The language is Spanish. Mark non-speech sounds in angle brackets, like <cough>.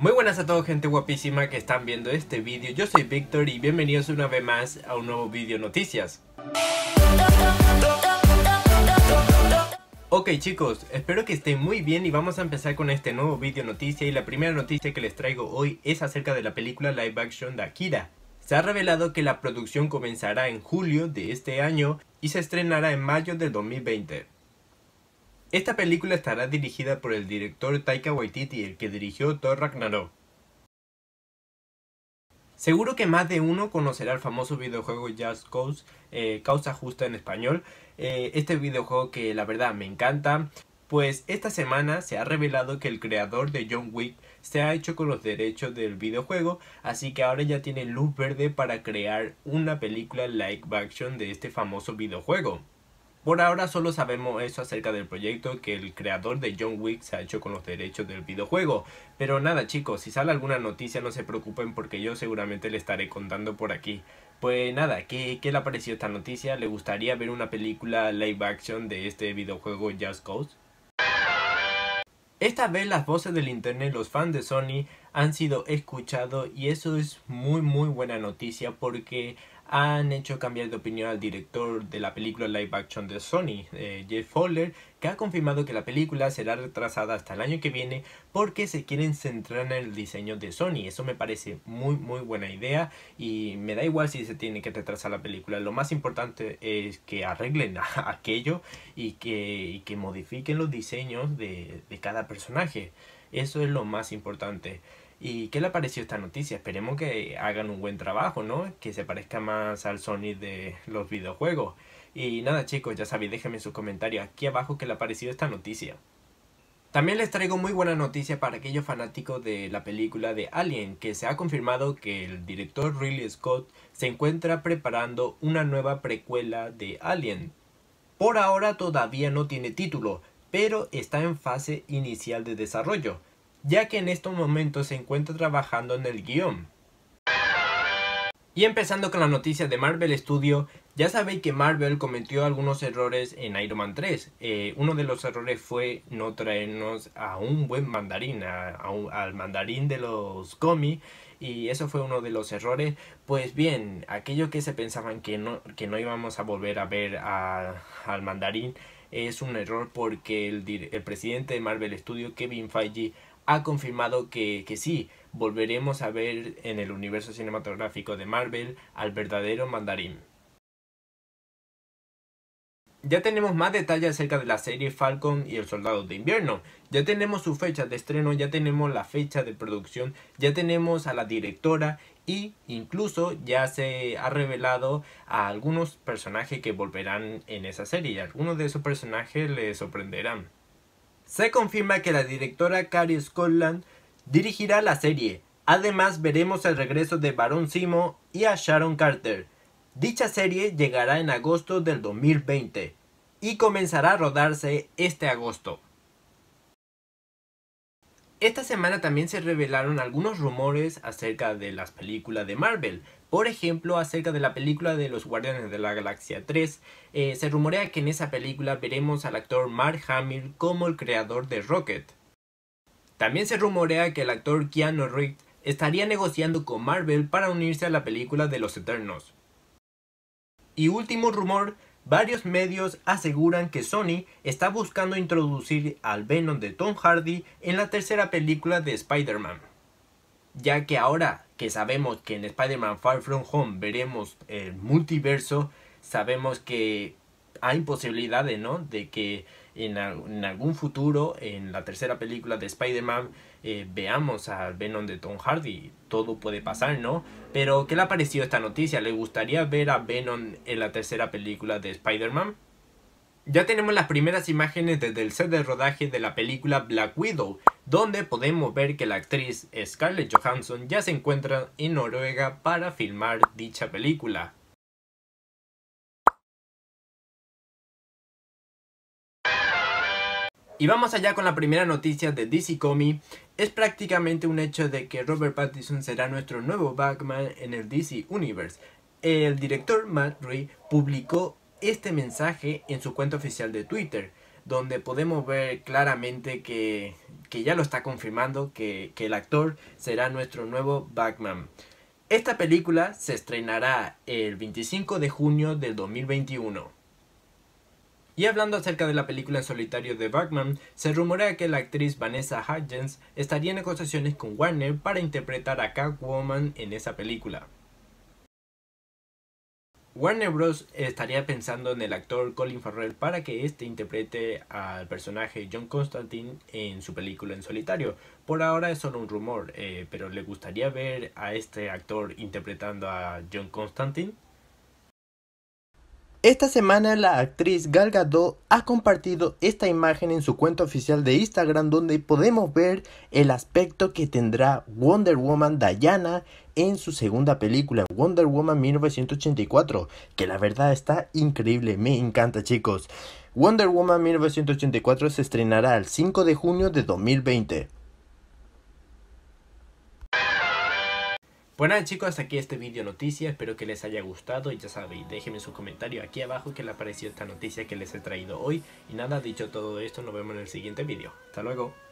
Muy buenas a todos gente guapísima que están viendo este vídeo, yo soy Víctor y bienvenidos una vez más a un nuevo vídeo noticias. Ok chicos, espero que estén muy bien y vamos a empezar con este nuevo vídeo noticia y la primera noticia que les traigo hoy es acerca de la película live action de Akira. Se ha revelado que la producción comenzará en julio de este año y se estrenará en mayo del 2020. Esta película estará dirigida por el director Taika Waititi, el que dirigió Thor Ragnarok. Seguro que más de uno conocerá el famoso videojuego Just Cause, eh, Causa Justa en español. Eh, este videojuego que la verdad me encanta, pues esta semana se ha revelado que el creador de John Wick se ha hecho con los derechos del videojuego, así que ahora ya tiene luz verde para crear una película live action de este famoso videojuego. Por ahora solo sabemos eso acerca del proyecto que el creador de John Wick se ha hecho con los derechos del videojuego. Pero nada chicos, si sale alguna noticia no se preocupen porque yo seguramente le estaré contando por aquí. Pues nada, ¿qué, le ha parecido esta noticia? ¿Le gustaría ver una película live action de este videojuego Just Cause? Esta vez las voces del internet, los fans de Sony han sido escuchados y eso es muy muy buena noticia porque han hecho cambiar de opinión al director de la película live action de Sony, eh, Jeff Fowler, que ha confirmado que la película será retrasada hasta el año que viene porque se quieren centrar en el diseño de Sony. Eso me parece muy muy buena idea y me da igual si se tiene que retrasar la película. Lo más importante es que arreglen <laughs> aquello y que, que modifiquen los diseños de, de cada personaje. Eso es lo más importante. ¿Y qué le ha parecido esta noticia? Esperemos que hagan un buen trabajo, ¿no? Que se parezca más al Sony de los videojuegos. Y nada chicos, ya sabéis, déjenme sus comentarios aquí abajo qué le ha parecido esta noticia. También les traigo muy buena noticia para aquellos fanáticos de la película de Alien, que se ha confirmado que el director Ridley Scott se encuentra preparando una nueva precuela de Alien. Por ahora todavía no tiene título, pero está en fase inicial de desarrollo ya que en estos momentos se encuentra trabajando en el guión. Y empezando con la noticia de Marvel Studio, ya sabéis que Marvel cometió algunos errores en Iron Man 3. Eh, uno de los errores fue no traernos a un buen mandarín, al mandarín de los cómics. Y eso fue uno de los errores. Pues bien, aquello que se pensaban que no, que no íbamos a volver a ver al mandarín es un error porque el, el presidente de Marvel Studio, Kevin Feige, ha confirmado que, que sí, volveremos a ver en el universo cinematográfico de Marvel al verdadero mandarín. Ya tenemos más detalles acerca de la serie Falcon y el Soldado de Invierno. Ya tenemos su fecha de estreno, ya tenemos la fecha de producción, ya tenemos a la directora y incluso ya se ha revelado a algunos personajes que volverán en esa serie algunos de esos personajes les sorprenderán. Se confirma que la directora Carrie Scotland dirigirá la serie. Además veremos el regreso de Baron Simo y a Sharon Carter. Dicha serie llegará en agosto del 2020 y comenzará a rodarse este agosto. Esta semana también se revelaron algunos rumores acerca de las películas de Marvel. Por ejemplo, acerca de la película de los Guardianes de la Galaxia 3, eh, se rumorea que en esa película veremos al actor Mark Hamill como el creador de Rocket. También se rumorea que el actor Keanu Reeves estaría negociando con Marvel para unirse a la película de los Eternos. Y último rumor, varios medios aseguran que Sony está buscando introducir al Venom de Tom Hardy en la tercera película de Spider-Man ya que ahora que sabemos que en Spider-Man Far From Home veremos el multiverso, sabemos que hay posibilidades, ¿no? De que en, algún futuro, en la tercera película de Spider-Man, eh, veamos a Venom de Tom Hardy. Todo puede pasar, ¿no? Pero, ¿qué le ha parecido esta noticia? ¿Le gustaría ver a Venom en la tercera película de Spider-Man? Ya tenemos las primeras imágenes desde el set de rodaje de la película Black Widow, donde podemos ver que la actriz Scarlett Johansson ya se encuentra en Noruega para filmar dicha película. Y vamos allá con la primera noticia de DC Comics. Es prácticamente un hecho de que Robert Pattinson será nuestro nuevo Batman en el DC Universe. El director Matt Reeves publicó este mensaje en su cuenta oficial de Twitter, donde podemos ver claramente que, ya lo está confirmando, que, el actor será nuestro nuevo Batman. Esta película se estrenará el 25 de junio del 2021. Y hablando acerca de la película en solitario de Batman, se rumorea que la actriz Vanessa Hudgens estaría en negociaciones con Warner para interpretar a Catwoman en esa película. Warner Bros. estaría pensando en el actor Colin Farrell para que éste interprete al personaje John Constantine en su película en solitario. Por ahora es solo un rumor, eh, pero ¿le gustaría ver a este actor interpretando a John Constantine? Esta semana la actriz Gal Gadot ha compartido esta imagen en su cuenta oficial de Instagram donde podemos ver el aspecto que tendrá Wonder Woman Diana en su segunda película Wonder Woman 1984, que la verdad está increíble, me encanta chicos. Wonder Woman 1984 se estrenará el 5 de junio de 2020. Bueno chicos, hasta aquí este vídeo noticia, espero que les haya gustado y ya sabéis, déjenme su comentario aquí abajo que les ha parecido esta noticia que les he traído hoy. Y nada, dicho todo esto, nos vemos en el siguiente vídeo. Hasta luego.